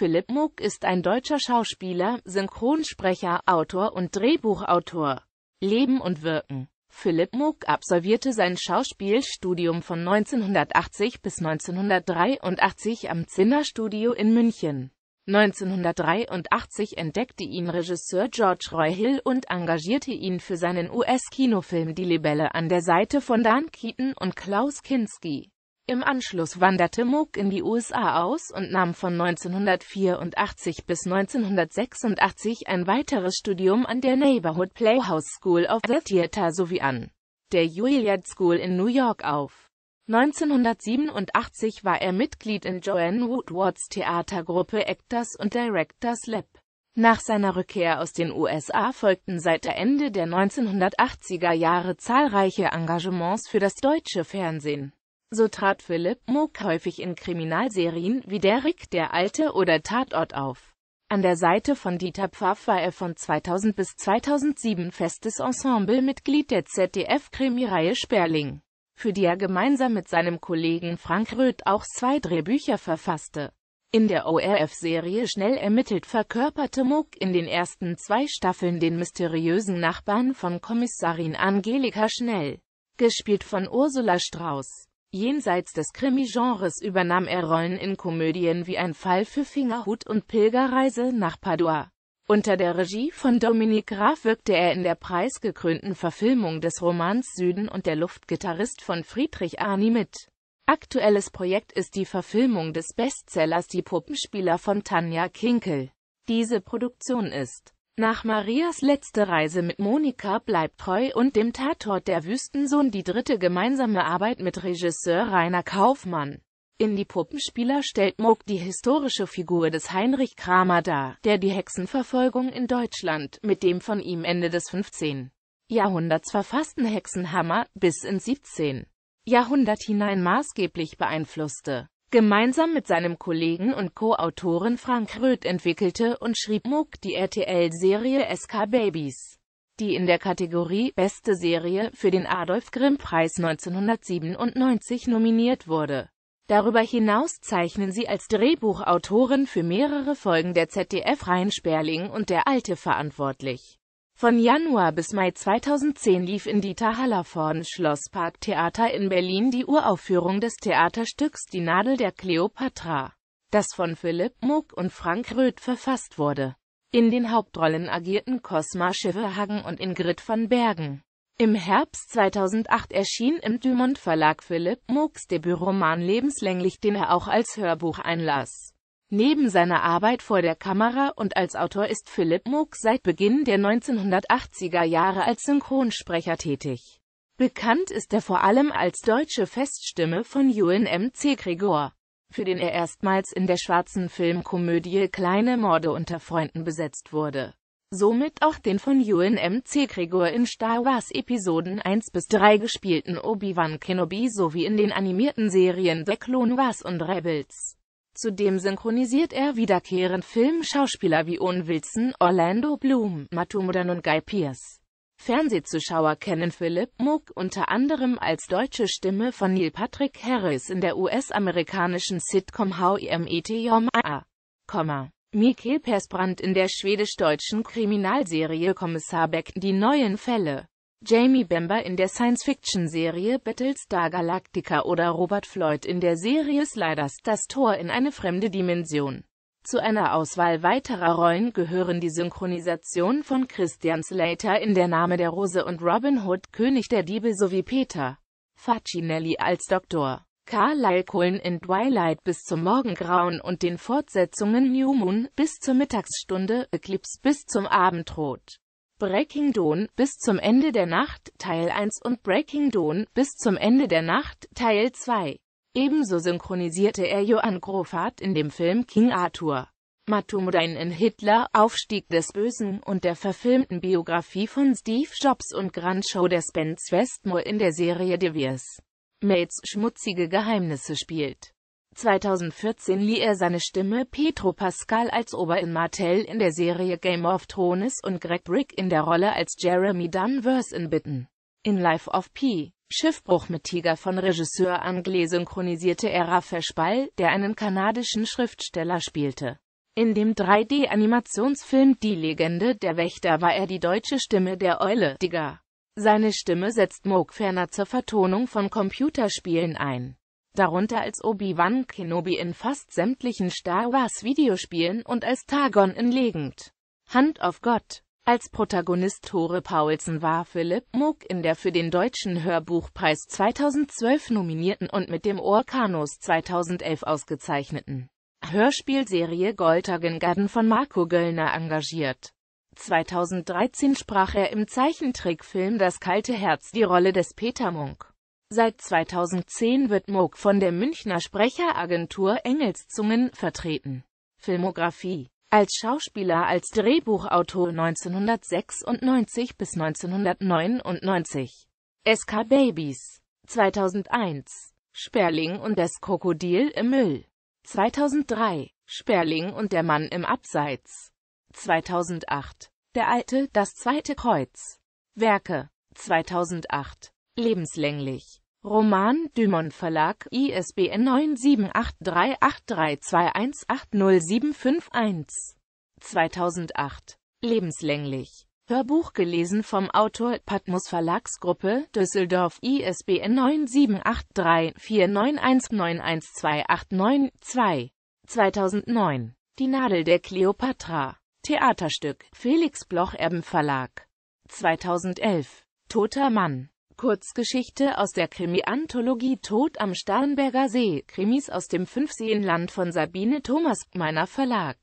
Philipp Muck ist ein deutscher Schauspieler, Synchronsprecher, Autor und Drehbuchautor. Leben und Wirken Philipp Muck absolvierte sein Schauspielstudium von 1980 bis 1983 am Zinner in München. 1983 entdeckte ihn Regisseur George Roy Hill und engagierte ihn für seinen US-Kinofilm Die Libelle an der Seite von Dan Keaton und Klaus Kinski. Im Anschluss wanderte Moog in die USA aus und nahm von 1984 bis 1986 ein weiteres Studium an der Neighborhood Playhouse School of the Theatre sowie an der Juilliard School in New York auf. 1987 war er Mitglied in Joanne Woodwards Theatergruppe Actors und Directors Lab. Nach seiner Rückkehr aus den USA folgten seit der Ende der 1980er Jahre zahlreiche Engagements für das deutsche Fernsehen. So trat Philipp Moog häufig in Kriminalserien wie Derrick der Alte oder Tatort auf. An der Seite von Dieter Pfaff war er von 2000 bis 2007 festes Ensemblemitglied der ZDF-Krimireihe Sperling, für die er gemeinsam mit seinem Kollegen Frank Röth auch zwei Drehbücher verfasste. In der ORF-Serie Schnell ermittelt verkörperte Moog in den ersten zwei Staffeln den mysteriösen Nachbarn von Kommissarin Angelika Schnell, gespielt von Ursula Strauß. Jenseits des Krimi-Genres übernahm er Rollen in Komödien wie Ein Fall für Fingerhut und Pilgerreise nach Padua. Unter der Regie von Dominique Graf wirkte er in der preisgekrönten Verfilmung des Romans Süden und der Luftgitarrist von Friedrich Arni mit. Aktuelles Projekt ist die Verfilmung des Bestsellers Die Puppenspieler von Tanja Kinkel. Diese Produktion ist nach Marias letzte Reise mit Monika bleibt treu und dem Tatort der Wüstensohn die dritte gemeinsame Arbeit mit Regisseur Rainer Kaufmann. In die Puppenspieler stellt Moog die historische Figur des Heinrich Kramer dar, der die Hexenverfolgung in Deutschland mit dem von ihm Ende des 15. Jahrhunderts verfassten Hexenhammer bis ins 17. Jahrhundert hinein maßgeblich beeinflusste. Gemeinsam mit seinem Kollegen und Co-Autoren Frank Röth entwickelte und schrieb Moog die RTL-Serie SK Babies, die in der Kategorie Beste Serie für den Adolf Grimm-Preis 1997 nominiert wurde. Darüber hinaus zeichnen sie als Drehbuchautoren für mehrere Folgen der ZDF Rhein Sperling und Der Alte verantwortlich. Von Januar bis Mai 2010 lief in Dieter Hallervorden Schlossparktheater in Berlin die Uraufführung des Theaterstücks Die Nadel der Kleopatra, das von Philipp Muck und Frank Röth verfasst wurde. In den Hauptrollen agierten Cosma Schiffehagen und Ingrid van Bergen. Im Herbst 2008 erschien im Dumont Verlag Philipp Mucks Debütroman lebenslänglich, den er auch als Hörbuch einlas. Neben seiner Arbeit vor der Kamera und als Autor ist Philipp Muck seit Beginn der 1980er Jahre als Synchronsprecher tätig. Bekannt ist er vor allem als deutsche Feststimme von UNMC Gregor, für den er erstmals in der schwarzen Filmkomödie Kleine Morde unter Freunden besetzt wurde. Somit auch den von UNMC Gregor in Star Wars Episoden 1 bis 3 gespielten Obi-Wan Kenobi sowie in den animierten Serien The Clone Wars und Rebels. Zudem synchronisiert er wiederkehrend Filmschauspieler wie Owen Wilson, Orlando Bloom, Matumudon und Guy Pearce. Fernsehzuschauer kennen Philip Moog unter anderem als deutsche Stimme von Neil Patrick Harris in der US-amerikanischen Sitcom How I Met Your e Ma. Mikkel Persbrandt in der schwedisch-deutschen Kriminalserie Kommissar Beck, die neuen Fälle. Jamie Bamber in der Science-Fiction-Serie Battlestar Galactica oder Robert Floyd in der Serie Sliders das Tor in eine fremde Dimension. Zu einer Auswahl weiterer Rollen gehören die Synchronisation von Christian Slater in Der Name der Rose und Robin Hood König der Diebe sowie Peter Facinelli als Dr. Carlyle Cullen in Twilight bis zum Morgengrauen und den Fortsetzungen New Moon bis zur Mittagsstunde, Eclipse bis zum Abendrot. Breaking Dawn bis zum Ende der Nacht Teil 1 und Breaking Dawn bis zum Ende der Nacht Teil 2. Ebenso synchronisierte er Johann Grofart in dem Film King Arthur. Matumudain in Hitler, Aufstieg des Bösen und der verfilmten Biografie von Steve Jobs und Grand Show der Spence Westmore in der Serie De Viers. Mates schmutzige Geheimnisse spielt. 2014 lieh er seine Stimme Petro Pascal als Oberin Martell in der Serie Game of Thrones und Greg Brick in der Rolle als Jeremy Dunvers in Bitten. In Life of P. Schiffbruch mit Tiger von Regisseur Anglais synchronisierte er Raphael Ball, der einen kanadischen Schriftsteller spielte. In dem 3D-Animationsfilm Die Legende der Wächter war er die deutsche Stimme der Eule Digger. Seine Stimme setzt Moog ferner zur Vertonung von Computerspielen ein darunter als Obi-Wan Kenobi in fast sämtlichen Star Wars-Videospielen und als Targon in Legend. Hand of Gott. Als Protagonist Tore Paulsen war Philipp Moog in der für den Deutschen Hörbuchpreis 2012 nominierten und mit dem Orkanos 2011 ausgezeichneten Hörspielserie Goltagen von Marco Göllner engagiert. 2013 sprach er im Zeichentrickfilm Das kalte Herz die Rolle des Peter Munk. Seit 2010 wird Moog von der Münchner Sprecheragentur Engelszungen vertreten. Filmografie Als Schauspieler als Drehbuchautor 1996 bis 1999 SK Babies 2001 Sperling und das Krokodil im Müll 2003 Sperling und der Mann im Abseits 2008 Der Alte, das zweite Kreuz Werke 2008 Lebenslänglich Roman Dümon Verlag, ISBN 9783832180751. 2008. Lebenslänglich. Hörbuch gelesen vom Autor, Patmos Verlagsgruppe, Düsseldorf, ISBN 9783491912892. 2009. Die Nadel der Kleopatra. Theaterstück, Felix Bloch Erben Verlag. 2011. Toter Mann. Kurzgeschichte aus der Krimi-Anthologie Tod am Starnberger See, Krimis aus dem Fünfseenland von Sabine Thomas, meiner Verlag.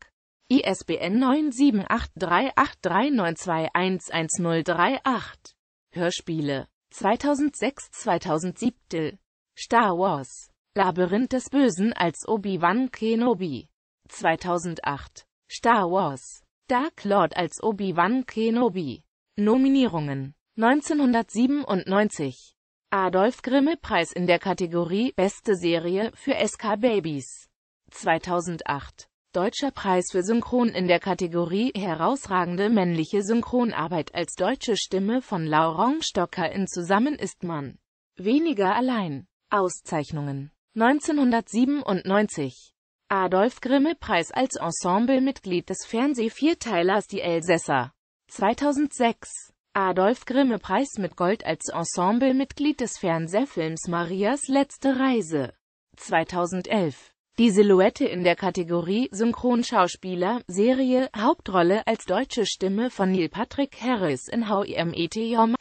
ISBN 9783839211038. Hörspiele 2006-2007 Star Wars Labyrinth des Bösen als Obi-Wan Kenobi 2008 Star Wars Dark Lord als Obi-Wan Kenobi Nominierungen 1997 Adolf Grimme Preis in der Kategorie Beste Serie für SK Babies 2008 Deutscher Preis für Synchron in der Kategorie Herausragende männliche Synchronarbeit als deutsche Stimme von Laurent Stocker in Zusammen ist man weniger allein. Auszeichnungen 1997 Adolf Grimme Preis als Ensemblemitglied des Fernsehvierteilers Die Elsässer 2006 Adolf Grimme Preis mit Gold als Ensemblemitglied des Fernsehfilms Marias letzte Reise 2011. Die Silhouette in der Kategorie Synchronschauspieler, Serie, Hauptrolle als deutsche Stimme von Neil Patrick Harris in How I